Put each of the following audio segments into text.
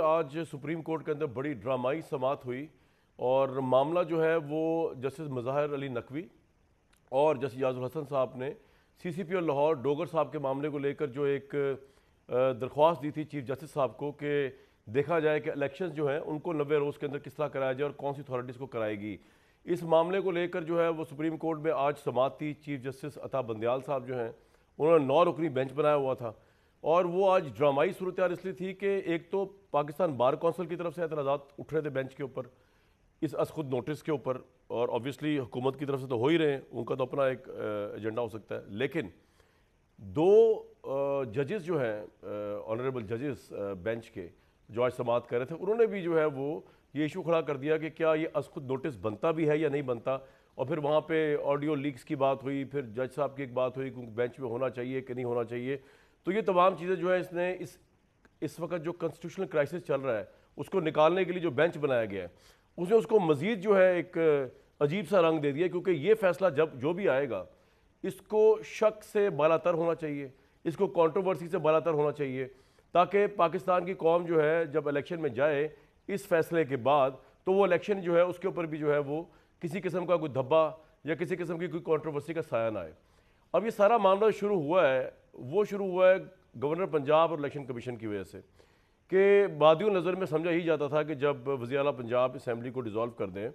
आज supreme court के अंदर बड़ी ड्रामाई समात हुई और मामला जो है वो जस्टिस मज़ाहिर अली नकवी और जस्टिस याजुल हसन साहब ने सी सी पी और लाहौर डोगर साहब के मामले को लेकर जो एक दरख्वास्त दी थी चीफ जस्टिस साहब को कि देखा जाए कि इलेक्शन जो हैं उनको नबे रोज़ के अंदर किस तरह कराया जाए और कौन सी अथॉरिटीज़ को कराएगी इस मामले को लेकर जो है वो सुप्रीम कोर्ट में आज समात थी चीफ जस्टिस अता बंदयाल साहब जो हैं उन्होंने नौ रुकनी बेंच बनाया हुआ था और वो आज ड्रामाई सूरत इसलिए थी कि एक तो पाकिस्तान बार कौंसिल की तरफ से एतराज़ा उठ रहे थे बेंच के ऊपर इस असखुद नोटिस के ऊपर और ऑब्वियसली हुकूमत की तरफ से तो हो ही रहे हैं उनका तो अपना एक एजेंडा हो सकता है लेकिन दो जजेस जो हैं ऑनरेबल जजेस बेंच के जो आज समात कर रहे थे उन्होंने भी जो है वो ये इशू खड़ा कर दिया कि क्या ये असखुद नोटिस बनता भी है या नहीं बनता और फिर वहाँ पे ऑडियो लीक्स की बात हुई फिर जज साहब की एक बात हुई क्योंकि बेंच में होना चाहिए कि नहीं होना चाहिए तो ये तमाम चीज़ें जो है इसने इस इस वक्त जो कॉन्स्टिट्यूशनल क्राइसिस चल रहा है उसको निकालने के लिए जो बेंच बनाया गया है उसने उसको मज़ीद जो है एक अजीब सा रंग दे दिया क्योंकि ये फैसला जब जो भी आएगा इसको शक से बालातर होना चाहिए इसको कंट्रोवर्सी से बालातर होना चाहिए ताकि पाकिस्तान की कौम जो है जब इलेक्शन में जाए इस फैसले के बाद तो वो इलेक्शन जो है उसके ऊपर भी जो है वो किसी किस्म का कोई धब्बा या किसी किस्म की कोई कंट्रोवर्सी का साया ना आए अब ये सारा मामला शुरू हुआ है वो शुरू हुआ है गवर्नर पंजाब और इलेक्शन कमीशन की वजह से कि बादियों नज़र में समझा ही जाता था कि जब वजी पंजाब असम्बली को डिज़ोल्व कर दें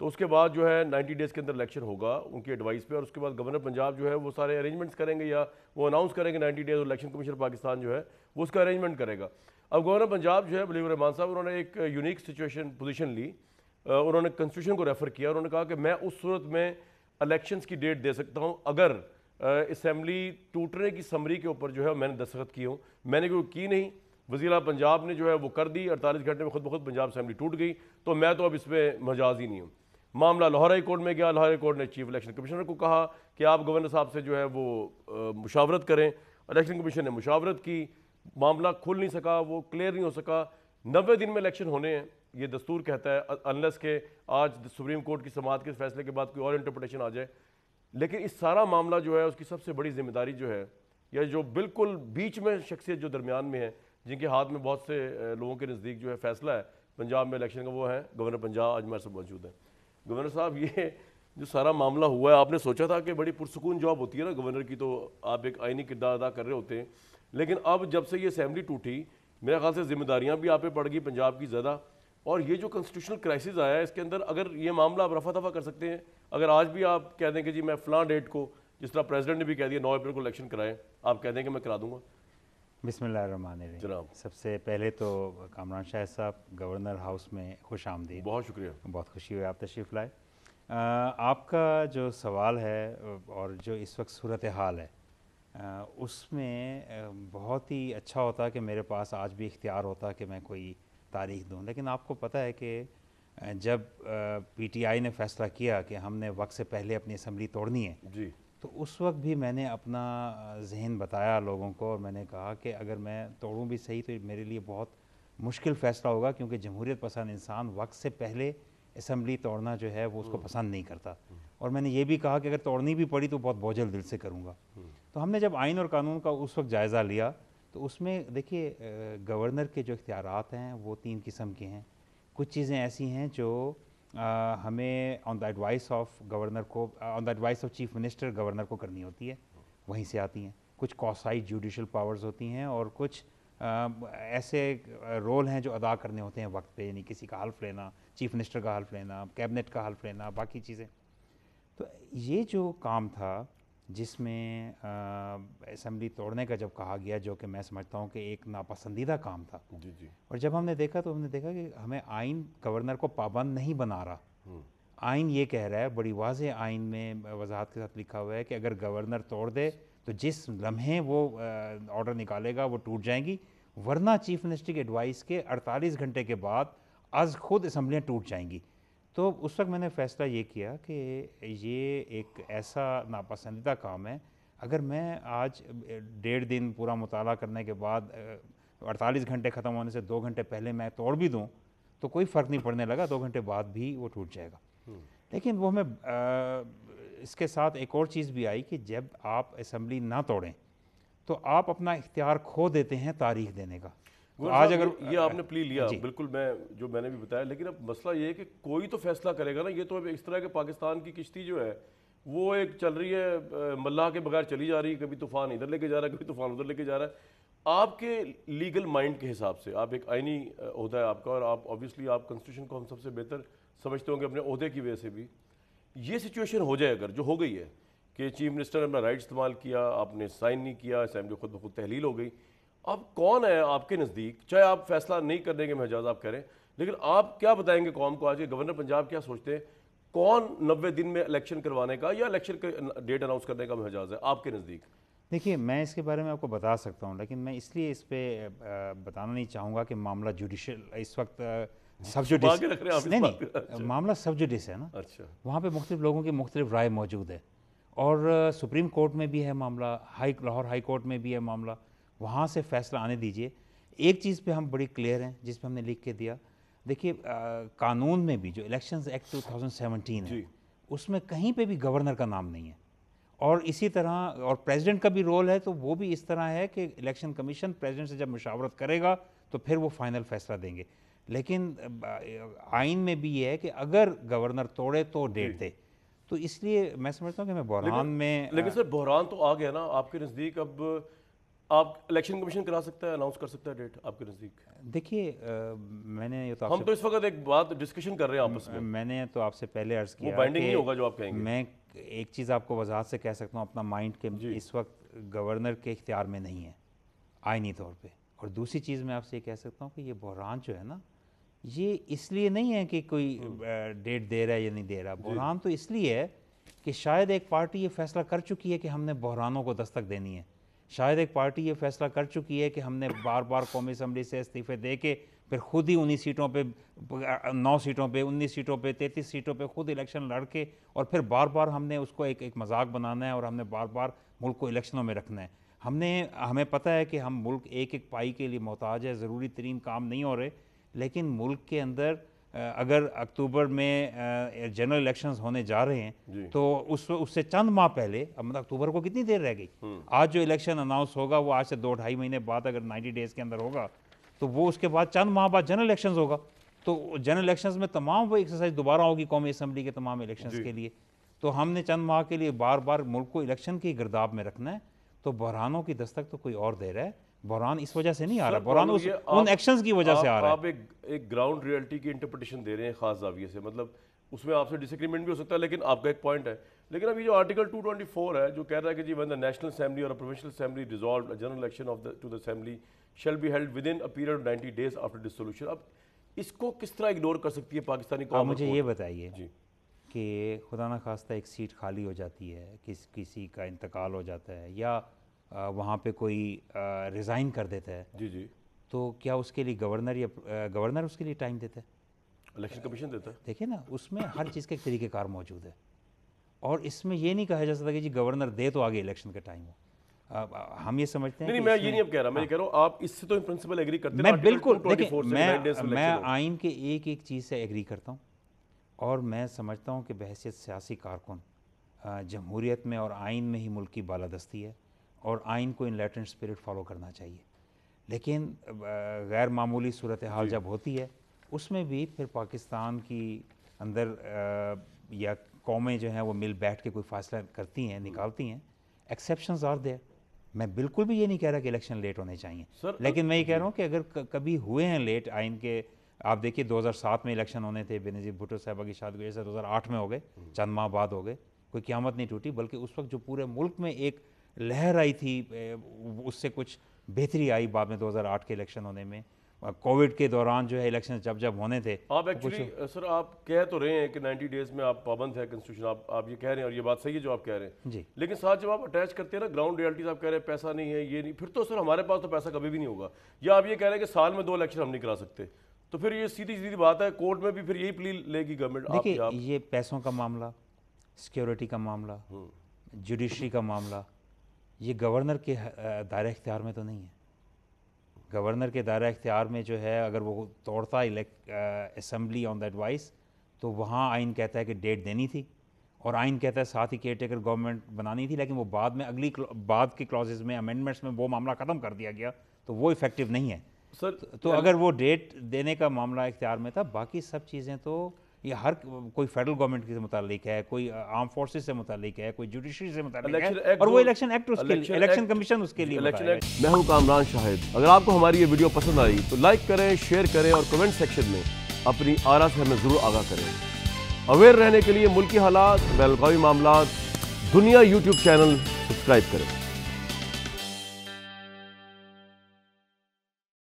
तो उसके बाद जो है 90 डेज़ के अंदर इलेक्शन होगा उनकी एडवाइस पे और उसके बाद गवर्नर पंजाब जो है वो सारे अरेंजमेंट्स करेंगे या वो अनाउंस करेंगे 90 डेज़ और इलेक्शन कमीशन पाकिस्तान जो है वो उसका अरेंजमेंट करेगा अब गवर्नर पंजाब जो है बलीवर रहमान साहब उन्होंने एक यूनिक सिचुएशन पोजीशन ली उन्होंने कंस्टिट्यूशन को रेफ़र किया उन्होंने कहा कि मैं उस सूरत में इलेक्शंस की डेट दे सकता हूँ अगर इसम्बली टूटने की समरी के ऊपर जो है मैंने दस्तखत किए हूँ मैंने क्यों की नहीं वजी पंजाब ने जो है वो कर दी अड़तालीस घंटे में खुद ब खुद पंजाब असम्बली टूट गई तो मैं तो अब इस पर मजाज ही नहीं हूँ मामला लाहौर हाई कोर्ट में गया लाहौर हाई कोर्ट ने चीफ इलेक्शन कमिश्नर को कहा कि आप गवर्नर साहब से जो है वो मुशावरत करें इलेक्शन कमीशन ने मुशावरत की मामला खुल नहीं सका वो क्लियर नहीं हो सका नबे दिन में इलेक्शन होने हैं ये दस्तूर कहता है अनलस के आज सुप्रीम कोर्ट की समात के फैसले के बाद कोई और इंटरप्रटेशन आ जाए लेकिन इस सारा मामला जो है उसकी सबसे बड़ी जिम्मेदारी जो है या जो बिल्कुल बीच में शख्सियत जो दरमियान में है जिनके हाथ में बहुत से लोगों के नज़दीक जो है फैसला है पंजाब में इलेक्शन का वो है गवर्नर पंजाब आज मेरे साथ मौजूद है गवर्नर साहब ये जो सारा मामला हुआ है आपने सोचा था कि बड़ी पुरसकून जॉब होती है ना गवर्नर की तो आप एक आइनी किरदार अदा कर रहे होते हैं लेकिन अब जब से ये असम्बली टूटी मेरे ख्याल से जिम्मेदारियाँ भी आप पे पड़ गई पंजाब की ज़्यादा और ये जो कॉन्स्टिट्यूशनल क्राइसिस आया है इसके अंदर अगर ये मामला आप रफा दफा कर सकते हैं अगर आज भी आप कह दें कि जी मैं फ़लाँ डेट को जिस तरह प्रेसिडेंट ने भी कह दिया नौ अप्रैल को इलेक्शन कराएं आप कह दें कि मैं करा दूंगा बिस्मिल जनाब सबसे पहले तो कामरान शाह साहब गवर्नर हाउस में खुश आमदी बहुत शुक्रिया बहुत खुशी हुई आप तशरीफ़ लाए आपका जो सवाल है और जो इस वक्त सूरत हाल है उसमें बहुत ही अच्छा होता कि मेरे पास आज भी इख्तियार होता कि मैं कोई तारीख दूँ लेकिन आपको पता है कि जब पीटीआई ने फैसला किया कि हमने वक्त से पहले अपनी असम्बली तोड़नी है जी तो उस वक्त भी मैंने अपना जहन बताया लोगों को और मैंने कहा कि अगर मैं तोड़ूं भी सही तो मेरे लिए बहुत मुश्किल फ़ैसला होगा क्योंकि जमहूरियत पसंद इंसान वक्त से पहले इसम्बली तोड़ना जो है वो उसको हम्म। पसंद नहीं करता हम्म। और मैंने ये भी कहा कि अगर तोड़नी भी पड़ी तो बहुत बोझल दिल से करूँगा हम्म। तो हमने जब आइन और कानून का उस वक्त जायज़ा लिया तो उसमें देखिए गवर्नर के जो इख्तियार हैं वो तीन किस्म के हैं कुछ चीज़ें ऐसी हैं जो आ, हमें on the advice of governor को on the advice of chief minister governor को करनी होती है वहीं से आती हैं कुछ कौसाई जुडिशल पावर्स होती हैं और कुछ आ, ऐसे रोल हैं जो अदा करने होते हैं वक्त पे यानी किसी का हल्फ लेना चीफ मिनिस्टर का हल्फ लेना कैबिनेट का हल्फ लेना बाकी चीज़ें तो ये जो काम था जिसमें असम्बली तोड़ने का जब कहा गया जो कि मैं समझता हूँ कि एक नापसंदीदा काम था जी जी और जब हमने देखा तो हमने देखा कि हमें आइन गवर्नर को पाबंद नहीं बना रहा आइन ये कह रहा है बड़ी वाज आइन में वजाहत के साथ लिखा हुआ है कि अगर गवर्नर तोड़ दे तो जिस लम्हे वो ऑर्डर निकालेगा वो टूट जाएंगी वरना चीफ मिनिस्टर की एडवाइस के 48 घंटे के बाद आज खुद इसम्बलियाँ टूट जाएंगी तो उस वक्त मैंने फ़ैसला ये किया कि ये एक ऐसा नापसंदीदा काम है अगर मैं आज डेढ़ दिन पूरा मुताला करने के बाद अड़तालीस घंटे ख़त्म होने से दो घंटे पहले मैं तोड़ भी दूँ तो कोई फ़र्क नहीं पड़ने लगा दो घंटे बाद भी वो टूट जाएगा हम्म। लेकिन वो हमें इसके साथ एक और चीज़ भी आई कि जब आप असम्बली ना तोड़ें तो आप अपना इख्तियार खो देते हैं तारीख देने का आज अगर ये आपने प्ली लिया बिल्कुल मैं जो मैंने भी बताया लेकिन अब मसला ये है कि कोई तो फैसला करेगा ना ये तो अब इस तरह के पाकिस्तान की किश्ती जो है वो एक चल रही है मल्लाह के बगैर चली जा रही है कभी तूफान इधर लेके जा रहा है कभी तूफान उधर लेके जा रहा है आपके लीगल माइंड के हिसाब से आप एक आइनी अहदा है आपका और आप ऑब्वियसली आप कॉन्स्टिट्यूशन को हम सबसे बेहतर समझते होंगे अपने अहदे की वजह से भी ये सिचुएशन हो जाए अगर जो हो गई है कि चीफ मिनिस्टर ने अपना राइट इस्तेमाल किया आपने साइन नहीं किया असम्बली खुद ब खुद तहलील हो गई अब कौन है आपके नज़दीक चाहे आप फैसला नहीं करने के महजाज आप करें लेकिन आप क्या बताएंगे कौम को आज के गवर्नर पंजाब क्या सोचते हैं कौन नब्बे दिन में इलेक्शन करवाने का या इलेक्शन डेट अनाउंस करने का महजाज है आपके नज़दीक देखिए मैं इसके बारे में आपको बता सकता हूँ लेकिन मैं इसलिए इस पर बताना नहीं चाहूँगा कि मामला जुडिशल इस वक्त सब जुडिस नहीं नहीं अच्छा। मामला सब जुडिस है ना अच्छा वहाँ पे मुख्तलिफ लोगों की मुख्तलिफ राय मौजूद है और सुप्रीम कोर्ट में भी है मामला हाई लाहौर हाई कोर्ट में भी है मामला वहाँ से फैसला आने दीजिए एक चीज़ पे हम बड़ी क्लियर हैं जिस पे हमने लिख के दिया देखिए कानून में भी जो इलेक्शंस एक्ट 2017 है उसमें कहीं पे भी गवर्नर का नाम नहीं है और इसी तरह और प्रेसिडेंट का भी रोल है तो वो भी इस तरह है कि इलेक्शन कमीशन प्रेसिडेंट से जब मशावरत करेगा तो फिर वो फाइनल फैसला देंगे लेकिन आइन में भी ये है कि अगर गवर्नर तोड़े तो डेट दे तो इसलिए मैं समझता हूँ कि मैं बहरान में लेकिन सर बहरान तो आ गया ना आपके नज़दीक अब आप इलेक्शन कमीशन करा सकता है अनाउंस कर सकता है डेट आपके नज़दीक देखिए मैंने ये तो हम तो इस वक्त एक बात डिस्कशन कर रहे हैं आपस में मैंने तो आपसे पहले अर्ज किया बाइंडिंग नहीं होगा जो आप कहेंगे मैं एक चीज़ आपको वजाहत से कह सकता हूँ अपना माइंड के इस वक्त गवर्नर के इख्तियार में नहीं है आइनी तौर पर और दूसरी चीज़ मैं आपसे ये कह सकता हूँ कि ये बहरान जो है ना ये इसलिए नहीं है कि कोई डेट हम्म। दे रहा है या नहीं दे रहा बहरान तो इसलिए है कि शायद एक पार्टी ये फैसला कर चुकी है कि हमने बहरानों को दस्तक देनी है शायद एक पार्टी ये फैसला कर चुकी है कि हमने बार बार कौमी असम्बली से इस्तीफ़े दे के फिर खुद ही उन्नीस सीटों पे नौ सीटों पे उन्नीस सीटों पे तैंतीस सीटों पे खुद इलेक्शन लड़ के और फिर बार बार हमने उसको एक एक मजाक बनाना है और हमने बार बार मुल्क को इलेक्शनों में रखना है हमने हमें पता है कि हम मुल्क एक एक पाई के लिए मोहताज है ज़रूरी तरीन काम नहीं हो रहे लेकिन मुल्क के अंदर अगर अक्टूबर में जनरल इलेक्शंस होने जा रहे हैं तो उस उससे चंद माह पहले मतलब अक्टूबर को कितनी देर रह गई हम्म। आज जो इलेक्शन अनाउंस होगा वो आज से दो ढाई महीने बाद अगर 90 डेज़ के अंदर होगा तो वो उसके बाद चंद माह बाद जनरल इलेक्शंस होगा तो जनरल इलेक्शंस में तमाम वो एक्सरसाइज दोबारा होगी कौमी असम्बली के तमाम इलेक्शन के लिए तो हमने चंद माह के लिए बार बार मुल्क को इलेक्शन के गिरदाब में रखना है तो बहरानों की दस्तक तो कोई और दे रहा है बहरान इस वजह से नहीं आ रहा बहरान उस उन एक्शंस की वजह से आ रहा है आप एक एक ग्राउंड रियलिटी की इंटरप्रिटेशन दे रहे हैं खास जाविए से मतलब उसमें आपसे डिसग्रीमेंट भी हो सकता है लेकिन आपका एक पॉइंट है लेकिन अभी जो आर्टिकल 224 है जो कह रहा है कि जी वन द नेशनल असेंबली और provincial assembly resolve general election of the to the assembly shall be held within a period of ninety days after dissolution अब इसको किस तरह इग्नोर कर सकती है पाकिस्तानी कौम मुझे ये बताइए जी कि खुदा ना खास्ता एक सीट खाली हो जाती है किस किसी का इंतकाल हो जाता है या वहाँ पे कोई रिज़ाइन कर देता है जी जी तो क्या उसके लिए गवर्नर या गवर्नर उसके लिए टाइम देता है इलेक्शन कमीशन देता है देखिए ना उसमें हर चीज़ के तरीक़ेकार मौजूद है और इसमें ये नहीं कहा जा सकता कि जी गवर्नर दे तो आगे इलेक्शन का टाइम हो हम ये समझते हैं नहीं, मैं ये नहीं कह रहा मैं कह रहा आप इससे तो इन प्रिंसिपल एग्री करते मैं बिल्कुल मैं मैं आइन के एक एक चीज़ से एग्री करता हूँ और मैं समझता हूँ कि बहसीत सियासी कारकुन जमहूरीत में और आइन में ही मुल्क की बालादस्ती है और आइन को इन लेटर स्पिरिट फॉलो करना चाहिए लेकिन गैर मामूली सूरत हाल जब होती है उसमें भी फिर पाकिस्तान की अंदर या कौमें जो हैं वो मिल बैठ के कोई फैसला करती हैं निकालती हैं एक्सेप्शन आर देयर मैं बिल्कुल भी ये नहीं कह रहा कि इलेक्शन लेट होने चाहिए सर लेकिन मैं ये कह रहा हूँ कि अगर कभी हुए हैं लेट आइन के आप देखिए 2007 में इलेक्शन होने थे बेनजीर भुटो साहबा की शादी की वजह से 2008 में हो गए हम्म। चंद माह बाद हो गए कोई क्यामत नहीं टूटी बल्कि उस वक्त जो पूरे मुल्क में एक लहर आई थी उससे कुछ बेहतरी आई बाद में 2008 के इलेक्शन होने में कोविड के दौरान जो है इलेक्शन जब जब होने थे आप एक्चुअली तो सर आप कह तो रहे हैं कि 90 डेज में आप पाबंद है कंस्टिट्यूशन आप आप ये कह रहे हैं और ये बात सही है जो आप कह रहे हैं जी लेकिन साथ जब आप अटैच करते हैं ना ग्राउंड रियलिटीज आप कह रहे हैं पैसा नहीं है ये नहीं फिर तो सर हमारे पास तो पैसा कभी भी नहीं होगा या आप ये कह रहे हैं कि साल में दो इलेक्शन हम नहीं करा सकते तो फिर ये सीधी सीधी बात है कोर्ट में भी फिर यही प्ली लेगी गवर्नमेंट देखिए ये पैसों का मामला सिक्योरिटी का मामला जुडिशरी हम्म। का मामला ये गवर्नर के दायरा इख्तियार में तो नहीं है गवर्नर के दायरा इख्तियार में जो है अगर वो तोड़ता असम्बली ऑन द एडवाइस तो वहाँ आइन कहता है कि डेट देनी थी और आइन कहता है साथ ही केयर टेकर गवर्नमेंट बनानी थी लेकिन वो बाद में अगली बाद के क्लॉजेज में अमेंडमेंट्स में वो मामला ख़त्म कर दिया गया तो वो इफ़ेक्टिव नहीं है सर तो, तो अगर वो डेट देने का मामला इख्तियार में था बाकी सब चीज़ें तो ये हर कोई फेडरल गवर्नमेंट के मुतालिक है कोई आर्म फोर्सेज से मुतालिक है कोई जुडिशरी से मुतालिक है और वो इलेक्शन एक्ट उसके लिए इलेक्शन कमीशन उसके लिए मैं हूं कामरान शाहिद अगर आपको हमारी ये वीडियो पसंद आई तो लाइक करें शेयर करें और कमेंट सेक्शन में अपनी आरा से हमें जरूर आगाह करें अवेयर रहने के लिए मुल्की हालात बैलगावी मामला दुनिया यूट्यूब चैनल सब्सक्राइब करें